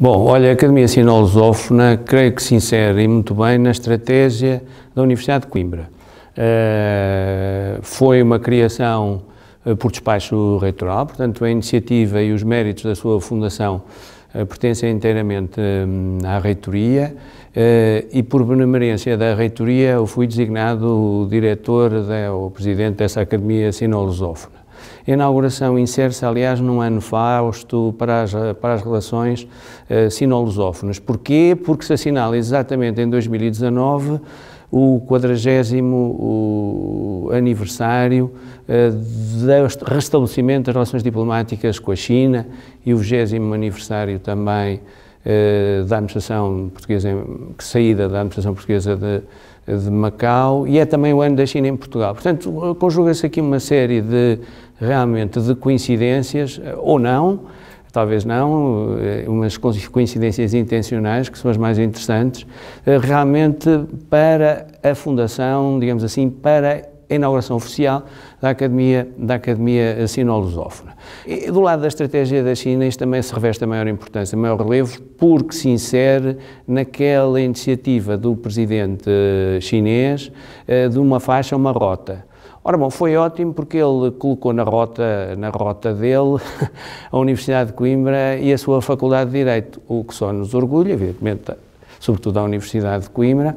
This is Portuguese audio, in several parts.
Bom, olha, a Academia Sinolosófona creio que se insere muito bem na estratégia da Universidade de Coimbra. Uh, foi uma criação eh, por despacho reitoral, portanto a iniciativa e os méritos da sua fundação eh, pertencem inteiramente hum, à reitoria e por benemerência da reitoria eu fui designado o diretor, ou o presidente dessa Academia Sinolosófona. A inauguração insere-se, aliás, num ano fausto para as, para as relações uh, eh, sino-lusófonas. Porquê? Porque se assinala exatamente em 2019 o 40 aniversário eh, do restabelecimento das relações diplomáticas com a China e o 20 aniversário também eh, da administração portuguesa, que saída da administração portuguesa de, de Macau e é também o ano da China em Portugal. Portanto, conjuga-se aqui uma série de, realmente, de coincidências, eh, ou não, talvez não, eh, umas coincidências intencionais, que são as mais interessantes, realmente para a fundação, digamos assim, para a inauguração oficial da Academia, da Academia Sino-Lusófona. Do lado da estratégia da China, isto também se reveste a maior importância, a maior relevo, porque se insere naquela iniciativa do presidente eh, chinês eh, de uma faixa, uma rota. Ora bom, foi ótimo porque ele colocou na rota, na rota dele a Universidade de Coimbra e a sua Faculdade de Direito, o que só nos orgulha, evidentemente sobretudo à Universidade de Coimbra,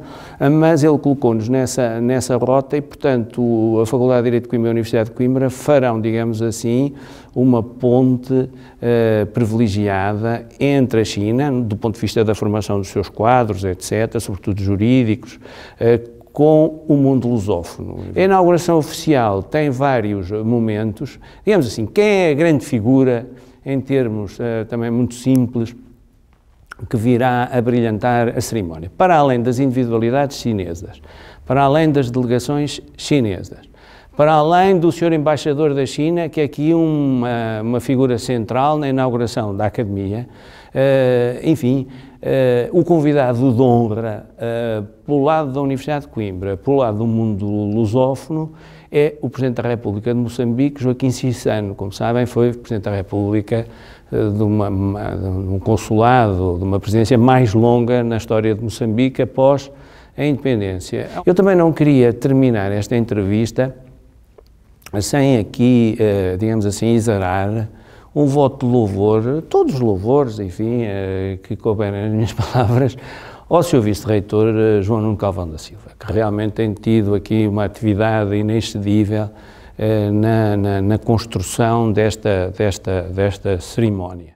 mas ele colocou-nos nessa, nessa rota e, portanto, a Faculdade de Direito de Coimbra e a Universidade de Coimbra farão, digamos assim, uma ponte eh, privilegiada entre a China, do ponto de vista da formação dos seus quadros, etc., sobretudo jurídicos, eh, com o mundo lusófono. A inauguração oficial tem vários momentos. Digamos assim, quem é a grande figura, em termos eh, também muito simples, que virá a brilhantar a cerimónia. Para além das individualidades chinesas, para além das delegações chinesas, para além do senhor embaixador da China, que é aqui uma, uma figura central na inauguração da academia, uh, enfim, Uh, o convidado de honra, uh, pelo lado da Universidade de Coimbra, pelo lado do mundo lusófono, é o Presidente da República de Moçambique, Joaquim Cissano. Como sabem, foi Presidente da República eh, de, uma, de, um consulado, de uma presidência mais longa na história de Moçambique após a independência. Eu também não queria terminar esta entrevista sem aqui, digamos assim, exarar um voto de louvor, todos os louvores, enfim, eh, que couberem as minhas palavras, ao seu vice-reitor eh, João Nuno Calvão da Silva, que realmente tem tido aqui uma atividade inexcedível eh, na, na, na construção desta, desta, desta cerimónia.